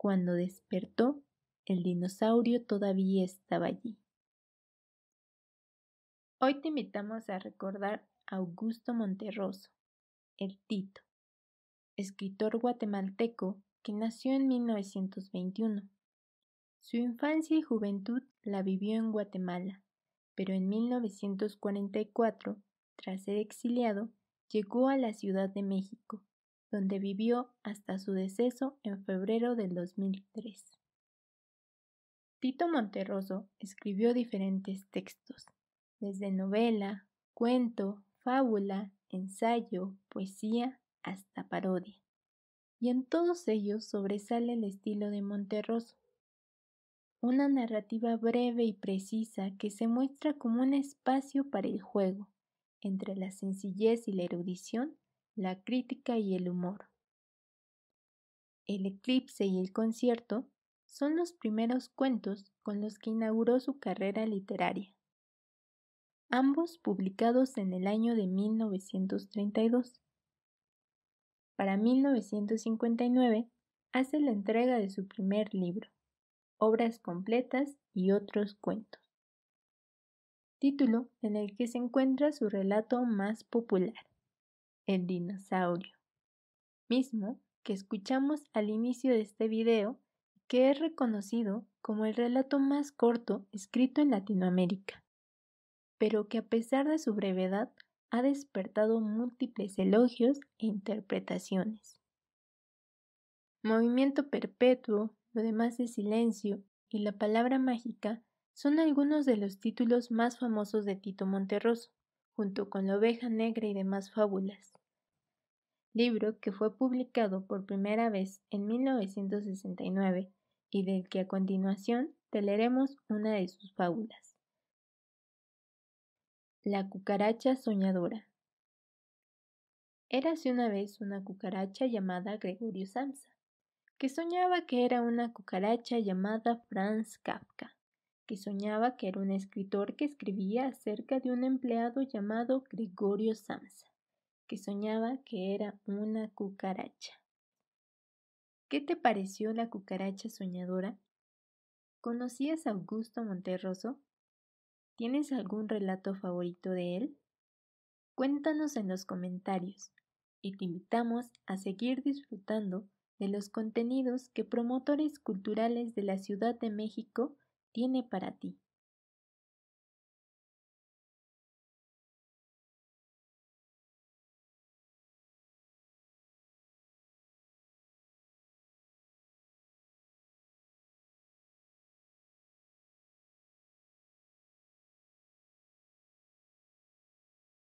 Cuando despertó, el dinosaurio todavía estaba allí. Hoy te invitamos a recordar a Augusto Monterroso, el Tito, escritor guatemalteco que nació en 1921. Su infancia y juventud la vivió en Guatemala, pero en 1944, tras ser exiliado, llegó a la Ciudad de México, donde vivió hasta su deceso en febrero del 2003. Tito Monterroso escribió diferentes textos, desde novela, cuento, fábula, ensayo, poesía, hasta parodia. Y en todos ellos sobresale el estilo de Monterroso, una narrativa breve y precisa que se muestra como un espacio para el juego, entre la sencillez y la erudición, la crítica y el humor. El eclipse y el concierto son los primeros cuentos con los que inauguró su carrera literaria, ambos publicados en el año de 1932. Para 1959 hace la entrega de su primer libro, Obras completas y otros cuentos, título en el que se encuentra su relato más popular el dinosaurio, mismo que escuchamos al inicio de este video, que es reconocido como el relato más corto escrito en Latinoamérica, pero que a pesar de su brevedad ha despertado múltiples elogios e interpretaciones. Movimiento perpetuo, lo demás de silencio y la palabra mágica son algunos de los títulos más famosos de Tito Monterroso, junto con la oveja negra y demás fábulas libro que fue publicado por primera vez en 1969 y del que a continuación te leeremos una de sus fábulas. La cucaracha soñadora. Érase una vez una cucaracha llamada Gregorio Samsa, que soñaba que era una cucaracha llamada Franz Kafka, que soñaba que era un escritor que escribía acerca de un empleado llamado Gregorio Samsa que soñaba que era una cucaracha. ¿Qué te pareció la cucaracha soñadora? ¿Conocías a Augusto Monterroso? ¿Tienes algún relato favorito de él? Cuéntanos en los comentarios y te invitamos a seguir disfrutando de los contenidos que promotores culturales de la Ciudad de México tiene para ti.